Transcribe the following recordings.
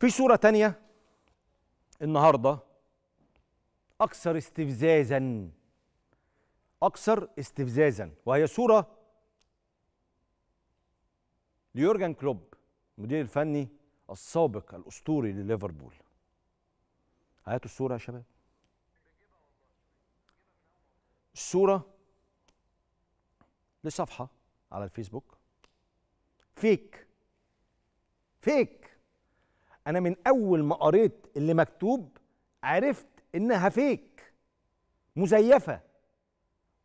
في صورة تانية النهاردة أكثر استفزازا أكثر استفزازا وهي صورة ليورجن كلوب المدير الفني السابق الأسطوري لليفربول هاتوا الصورة يا شباب الصورة لصفحة على الفيسبوك فيك فيك انا من اول ما قريت اللي مكتوب عرفت انها فيك مزيفه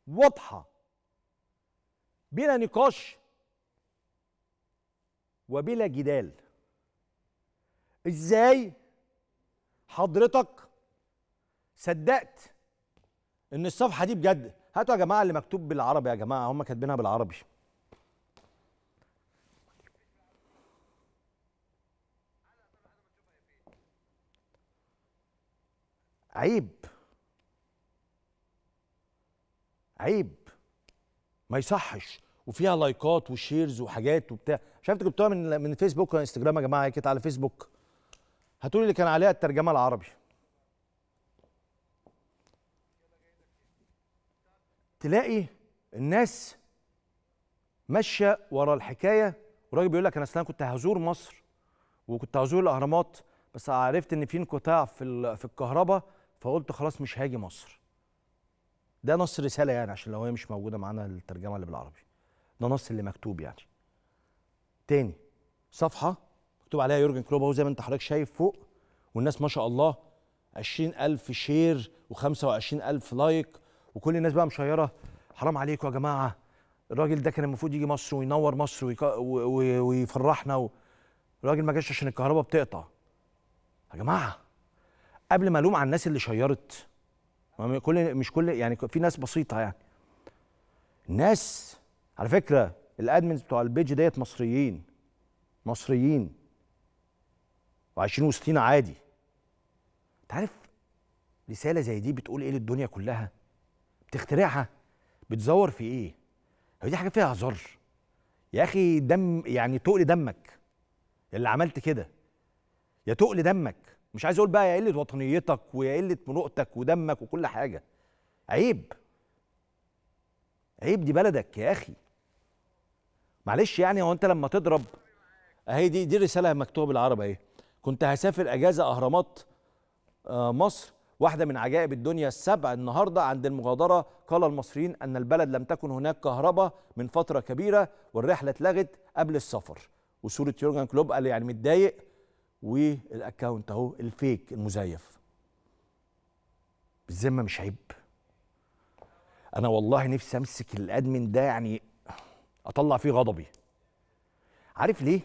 واضحه بلا نقاش وبلا جدال ازاي حضرتك صدقت ان الصفحه دي بجد هاتوا يا جماعه اللي مكتوب بالعربي يا جماعه هم كاتبينها بالعربي عيب عيب ما يصحش وفيها لايكات وشيرز وحاجات وبتاع مش عارف جبتوها من من فيسبوك ولا انستجرام يا جماعه كانت على فيسبوك هتقولي اللي كان عليها الترجمه العربي تلاقي الناس ماشيه ورا الحكايه والراجل بيقول لك انا اصل انا كنت هزور مصر وكنت هزور الاهرامات بس عرفت ان في انقطاع في في الكهرباء فقلت خلاص مش هاجي مصر ده نص رساله يعني عشان لو هي مش موجوده معانا الترجمه اللي بالعربي ده نص اللي مكتوب يعني تاني صفحه مكتوب عليها يورجن كلوب اهو زي ما انت حضرتك شايف فوق والناس ما شاء الله 20000 شير و25000 لايك وكل الناس بقى مشيره حرام عليكم يا جماعه الراجل ده كان المفروض يجي مصر وينور مصر ويفرحنا و... الراجل ما جاش عشان الكهرباء بتقطع يا جماعه قبل ما الوم على الناس اللي شيرت كل مش كل يعني في ناس بسيطه يعني الناس على فكره الادمنز بتوع البيج ديت مصريين مصريين وعايشين وسطينا عادي انت عارف رساله زي دي بتقول ايه للدنيا كلها بتخترعها بتزور في ايه هو دي حاجه فيها هزار يا اخي دم يعني تقل دمك اللي عملت كده يا تقل دمك مش عايز اقول بقى يا قله وطنيتك ويا قله ملوقتك ودمك وكل حاجه عيب عيب دي بلدك يا اخي معلش يعني هو انت لما تضرب اهي دي دي رساله مكتوبه بالعربي اهي كنت هسافر اجازه اهرامات آه، مصر واحدة من عجائب الدنيا السبع النهاردة عند المغادرة قال المصريين أن البلد لم تكن هناك كهرباء من فترة كبيرة والرحلة اتلغت قبل السفر وصورة يورجن كلوب قال يعني متضايق والاكونت اهو الفيك المزيف بالذمه مش عيب انا والله نفسي امسك الادمن ده يعني اطلع فيه غضبي عارف ليه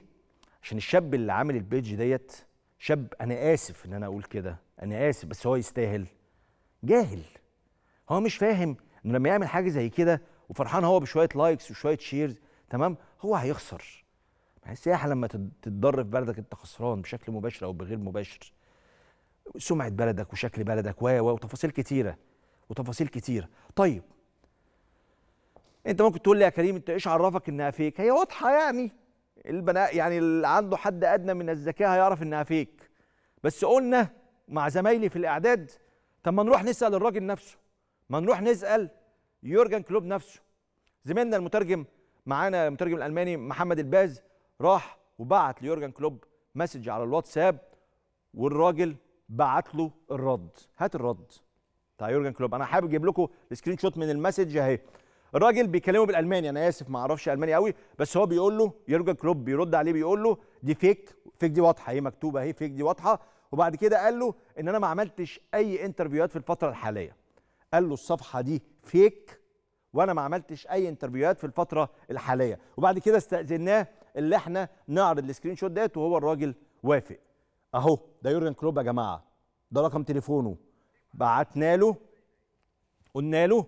عشان الشاب اللي عامل البيج ديت شاب انا اسف ان انا اقول كده انا اسف بس هو يستاهل جاهل هو مش فاهم انه لما يعمل حاجه زي كده وفرحان هو بشويه لايكس وشويه شيرز تمام هو هيخسر السياحه لما تتضر في بلدك انت خسران بشكل مباشر او بغير مباشر سمعه بلدك وشكل بلدك و وتفاصيل كتيره وتفاصيل كتيره طيب انت ممكن تقول لي يا كريم انت ايش عرفك انها فيك هي واضحه يعني البناء يعني اللي عنده حد ادنى من الذكاء هيعرف انها فيك بس قلنا مع زمايلي في الاعداد طب ما نروح نسال الراجل نفسه ما نروح نسال يورجن كلوب نفسه زميلنا المترجم معانا المترجم الالماني محمد الباز راح وبعت ليورجن كلوب مسج على الواتساب والراجل بعت له الرد هات الرد بتاع يورجن كلوب انا حابب اجيب لكم السكرين شوت من المسج اهي الراجل بيكلمه بالالماني انا اسف ما اعرفش الماني قوي بس هو بيقول له يورجن كلوب بيرد عليه بيقول له دي فيك فيك دي واضحه هي مكتوبه اهي فيك دي واضحه وبعد كده قال له ان انا ما عملتش اي انترفيوهات في الفتره الحاليه قال له الصفحه دي فيك وانا ما عملتش اي انترفيوهات في الفتره الحاليه وبعد كده استاذناه اللي احنا نعرض السكرين شوت ديت وهو الراجل وافق اهو ده يورجن كلوب يا جماعه ده رقم تليفونه بعتنا له قلنا له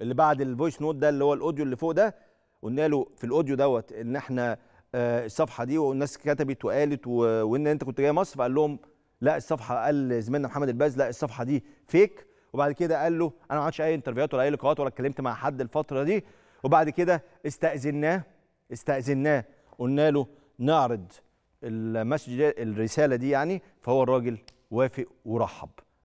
اللي بعد الفويس نوت ده اللي هو الاوديو اللي فوق ده قلنا له في الاوديو دوت ان احنا آه، الصفحه دي والناس كتبت وقالت وان انت كنت جاي مصر فقال لهم لا الصفحه قال زميلنا محمد الباز لا الصفحه دي فيك وبعد كده قال له انا ما عملتش اي انترفيوهات ولا اي لقاءات ولا اتكلمت مع حد الفتره دي وبعد كده استاذناه استاذناه قلنا له نعرض المسجد الرساله دي يعني فهو الراجل وافق ورحب